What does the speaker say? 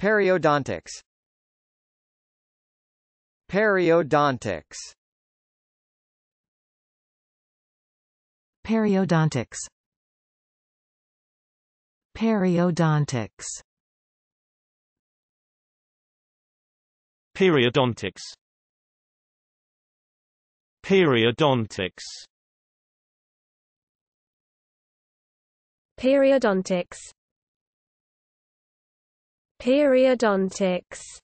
Periodontics Periodontics Periodontics Periodontics Periodontics Periodontics Periodontics Periodontics